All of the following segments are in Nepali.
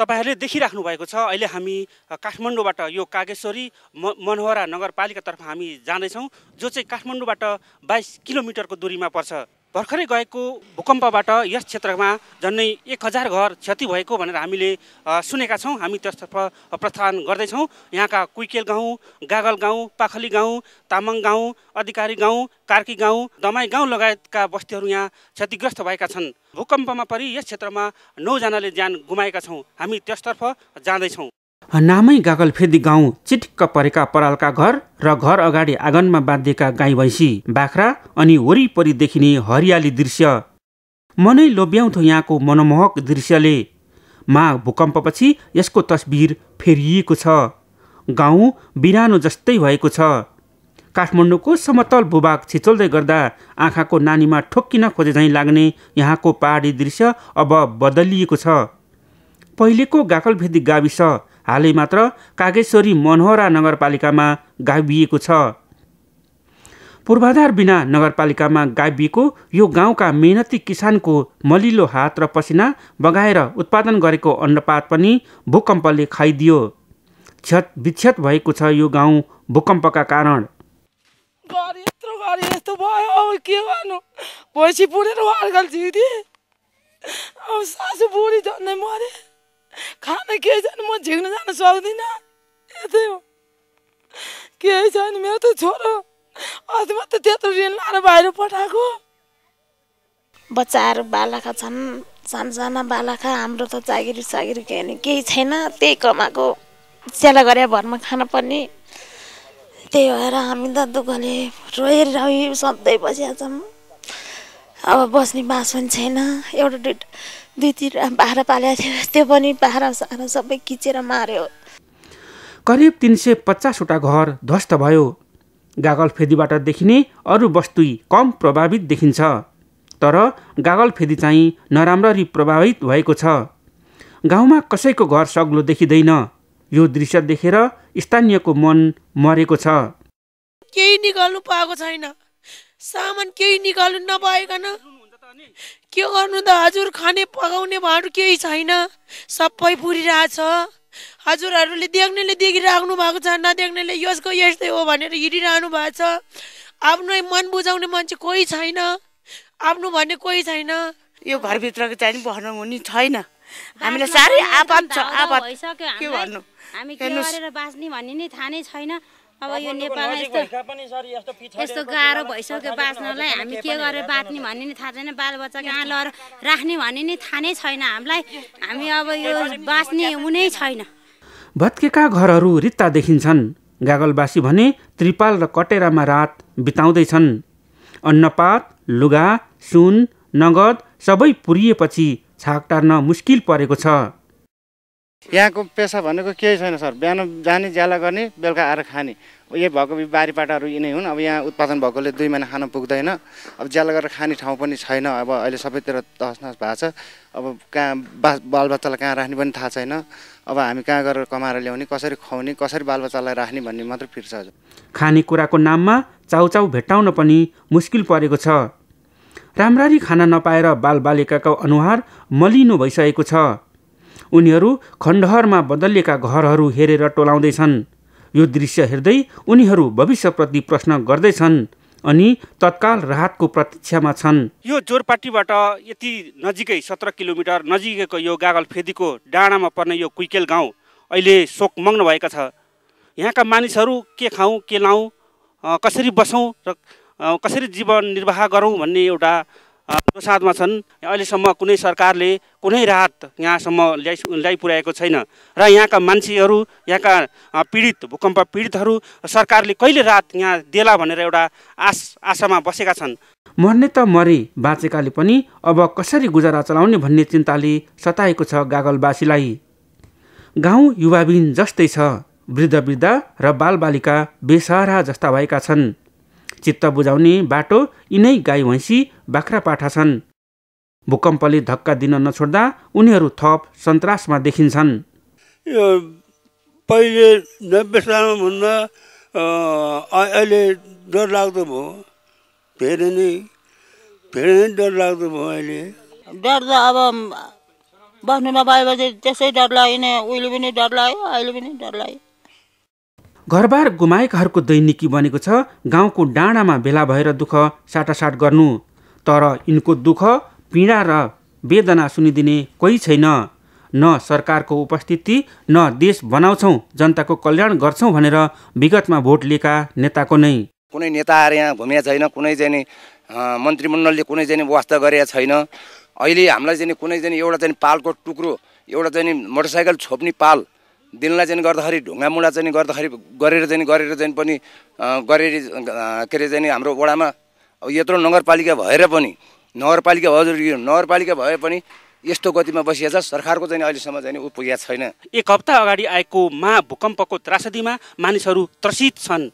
तपाईँहरूले देखिराख्नु भएको छ अहिले हामी काठमाडौँबाट यो कागेश्वरी म मनोहरा नगरपालिकातर्फ हामी जाँदैछौँ जो चाहिँ काठमाडौँबाट बाइस किलोमिटरको दूरीमा पर्छ भर्खरै गएको भूकम्पबाट यस क्षेत्रमा झन्नै एक हजार घर क्षति भएको भनेर हामीले सुनेका छौँ हामी त्यसतर्फ प्रस्थान गर्दैछौँ यहाँका कुइकेल गाउँ गागल गाउँ पाखली गाउँ तामाङ गाउँ अधिकारी गाउँ कार्की गाउँ दमाई गाउँ लगायतका बस्तीहरू यहाँ क्षतिग्रस्त भएका छन् भूकम्पमा परि यस क्षेत्रमा नौजनाले ज्यान गुमाएका छौँ हामी त्यसतर्फ जाँदैछौँ नामै गागलफेदी गाउँ चिटिक्क परेका परालका घर र घर अगाडि आँगनमा बाँधिएका गाई भैँसी बाख्रा अनि वरिपरि देखिने हरियाली दृश्य मनै लोभ्याउँथ्यो यहाँको मनमोहक दृश्यले मा भूकम्पपछि यसको तस्बिर फेरिएको छ गाउँ बिरानो जस्तै भएको छ काठमाडौँको समतल भूभाग छिचोल्दै गर्दा आँखाको नानीमा ठोक्किन खोजे झैँ लाग्ने यहाँको पहाडी दृश्य अब बदलिएको छ पहिलेको गाकलभेदी गाविस हालै मात्र कागेश्वरी मनोहरा नगरपालिकामा गाभिएको छ पूर्वाधार बिना नगरपालिकामा गाभिएको यो गाउँका मेहनती किसानको मलिलो हात र पसिना बगाएर उत्पादन गरेको अन्नपात पनि भूकम्पले खाइदियो क्षत विक्षत भएको छ यो गाउँ भूकम्पका कारण भयो अब के सासु बुढी मरे खाना के छैन म झिक्न जान सक्दिनँ यतै हो के छैन मेरो त छोरो म त त्यत्रो ऋण लाएर बाहिर पठाएको बच्चाहरू बालाखा छन् सानसाना बालाखा हाम्रो त जागिर सागिरी के केही छैन त्यही कमाएको सेला गरे भरमा खान पर्ने त्यही भएर हामी त दुःखले रोइ सधैँ बसिहाल्छौँ अब बस्ने बाँस पनि छैन एउटा दुइटा दुई तिनवटा भाँडा पालेको थियो त्यो पनि भाँडा सारा सबै किचेर मार्यो करिब तिन सय पचासवटा घर ध्वस्त भयो गागल फेदीबाट देखिने अरू वस्तु कम प्रभावित देखिन्छ तर गागल फेदी चाहिँ नराम्ररी प्रभावित भएको छ गाउँमा कसैको घर सग्लो देखिँदैन यो दृश्य देखेर स्थानीयको मन मरेको छ केही निकाल्नु पाएको छैन सामान केही निकाल्नु नपाइकन के गर्नु त हजुर खाने पकाउने भाँडो केही छैन सबै पुरिरहेछ हजुरहरूले देख्नेले देखिराख्नु भएको छ नदेख्नेले यसको यस्तै हो भनेर हिँडिरहनु भएको छ आफ्नो मन बुझाउने मान्छे कोही छैन आफ्नो भन्ने कोही छैन यो घरभित्रको चाहिँ भर्नु हुने छैन हामीलाई साह्रै आपत छ आपत के भन्नु हामी के गरेर बाँच्ने भन्ने नै थाहा नै छैन अब यो नेपालमा यस्तो यस्तो गाह्रो भइसक्यो बाँच्नलाई हामी के गरेर बाँच्ने भन्ने नि थाहा छैन बालबच्चा कहाँ लर राख्ने भन्ने नि थाहा नै छैन हामीलाई हामी अब यो बाँच्ने हुनै छैन भत्केका घरहरू रित्ता देखिन्छन् गागलवासी भने त्रिपाल र कटेरामा रात बिताउँदैछन् अन्नपात लुगा सुन नगद सबै पुरिएपछि छाक टार्न मुस्किल परेको छ यहाँको पेसा भनेको केही छैन सर बिहान जाने ज्याला गर्ने बेलुका आएर खाने यही भएको बारीपाटाहरू यिनै हुन् अब यहाँ उत्पादन भएकोले दुई महिना खान पुग्दैन अब ज्याला गरेर खाने ठाउँ पनि छैन अब अहिले सबैतिर तहस नहस भएको छ अब कहाँ बा बालबच्चालाई कहाँ राख्ने पनि थाहा छैन अब हामी कहाँ गरेर कमाएर ल्याउने कसरी खुवाउने कसरी बालबच्चालाई राख्ने भन्ने मात्रै फिर्छ खानेकुराको नाममा चाउचाउ भेट्टाउन पनि मुस्किल परेको छ राम्ररी खाना नपाएर बालबालिकाको अनुहार मलिनो भइसकेको छ उनीहरू खण्डहरमा बदलिएका घरहरू हेरेर टोलाउँदैछन् यो दृश्य हेर्दै उनीहरू भविष्यप्रति प्रश्न गर्दैछन् अनि तत्काल राहतको प्रतीक्षामा छन् यो जोरपाटीबाट यति नजिकै सत्र किलोमिटर नजिकैको यो गागल फेदीको डाँडामा पर्ने यो कुइकेल गाउँ अहिले शोकमग्न भएका छ यहाँका मानिसहरू के खाउँ के लाउँ कसरी बसौँ र कसरी जीवन निर्वाह गरौँ भन्ने एउटा दोसाधमा छन् अहिलेसम्म कुनै सरकारले कुनै राहत यहाँसम्म ल्याइ ल्याइ पुर्याएको छैन र यहाँका मान्छेहरू यहाँका पीडित भूकम्प पीडितहरू सरकारले कहिले राहत यहाँ देला भनेर एउटा आश आशामा बसेका छन् मर्ने त मरे बाँचेकाले पनि अब कसरी गुजारा चलाउने भन्ने चिन्ताले सताएको छ गागलवासीलाई गाउँ युवाबिन जस्तै छ वृद्ध वृद्ध र बालबालिका बेसहारा जस्ता भएका छन् चित्त बुझाउने बाटो यिनै गाई भैँसी बाख्रा पाठा छन् भूकम्पले धक्का दिन नछोड्दा उनीहरू थप सन्तासमा देखिन्छन् यो पहिले नब्बे सालमा भन्दा अहिले डर लाग्दो भयो धेरै नै धेरै नै डर लाग्दो भयो अहिले डर त अब बस्नु नपाएपछि त्यसै डर लाग्यो उहिले पनि डर लाग्यो अहिले पनि डर लाग्यो घरबार गुमाएकाहरूको दैनिकी बनेको छ गाउँको डाँडामा भेला भएर दुःख साटासाट गर्नु तर यिनको दुःख पीडा र वेदना सुनिदिने कोही छैन न सरकारको उपस्थिति न देश बनाउँछौँ जनताको कल्याण गर्छौँ भनेर विगतमा भोट लिएका नेताको नै कुनै नेता आएर यहाँ घुमिया छैन कुनै चाहिँ मन्त्रीमण्डलले कुनै जाने वास्ता गरेका छैन अहिले हामीलाई चाहिँ कुनै जाने एउटा चाहिँ पालको टुक्रो एउटा चाहिँ मोटरसाइकल छोप्ने पाल दिनलाई चाहिँ गर्दाखेरि ढुङ्गा मुढा चाहिँ गर्दाखेरि गरेर चाहिँ गरेर चाहिँ पनि गरेर के अरे चाहिँ हाम्रो वडामा अब यत्रो नगरपालिका भएर पनि नगरपालिका हजुर यो नगरपालिका भए पनि यस्तो गतिमा बसिया छ सरकारको चाहिँ अहिलेसम्म चाहिँ ऊ पुगेको छैन एक हप्ता अगाडि आएको महाभूकम्पको त्रासदीमा मानिसहरू त्रसित छन्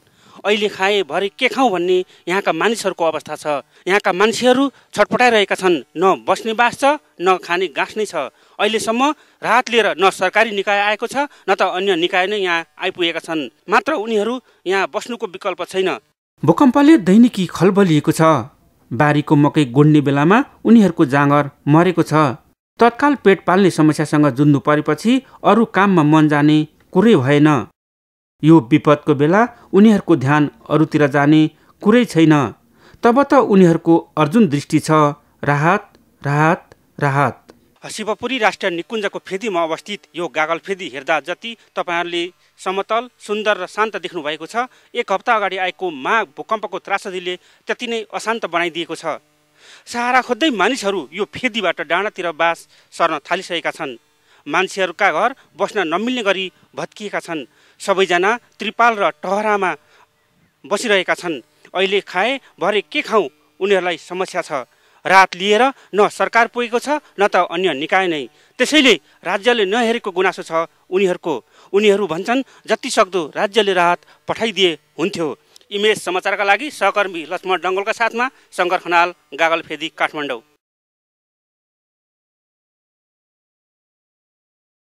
अहिले खाए भरे के खाउँ भन्ने यहाँका मानिसहरूको अवस्था छ यहाँका मान्छेहरू छटपटाइरहेका छन् न बस्ने बास छ न खाने गाँस नै छ अहिलेसम्म राहत लिएर न सरकारी निकाय आएको छ न त अन्य निकाय नै यहाँ आइपुगेका छन् मात्र उनीहरू यहाँ बस्नुको विकल्प छैन भूकम्पले दैनिकी खलबलिएको छ बारीको मकै गोड्ने बेलामा उनीहरूको जाँगर मरेको छ तत्काल पेट पाल्ने समस्यासँग जुन्नु परेपछि अरू काममा मन जाने कुरै भएन यो विपदको बेला उनीहरूको ध्यान अरूतिर जाने कुरै छैन तब त उनीहरूको अर्जुन दृष्टि छ राहत राहत राहत शिवपुरी राष्ट्रिय निकुञ्जको फेदीमा अवस्थित यो गागल फेदी हेर्दा जति तपाईँहरूले समतल सुन्दर र शान्त देख्नुभएको छ एक हप्ता अगाडि आएको मा भूकम्पको त्रासदीले त्यति नै अशान्त बनाइदिएको छ सहारा खोज्दै मानिसहरू यो फेदीबाट डाँडातिर बास सर्न थालिसकेका छन् मान्छेहरूका घर बस्न नमिल्ने गरी भत्किएका छन् सबैजना त्रिपाल र टहरामा बसिरहेका छन् अहिले खाए भरे के खाउँ उनीहरूलाई समस्या छ राहत लिएर न सरकार पुगेको छ न त अन्य निकाय नै त्यसैले राज्यले नहेरेको गुनासो छ उनीहरूको उनीहरू भन्छन् जति सक्दो राज्यले राहत पठाइदिए हुन्थ्यो इमेज समाचारका लागि सहकर्मी लक्ष्मण डङ्गलका साथमा शङ्कर खनाल गागल फेदी काठमाडौँ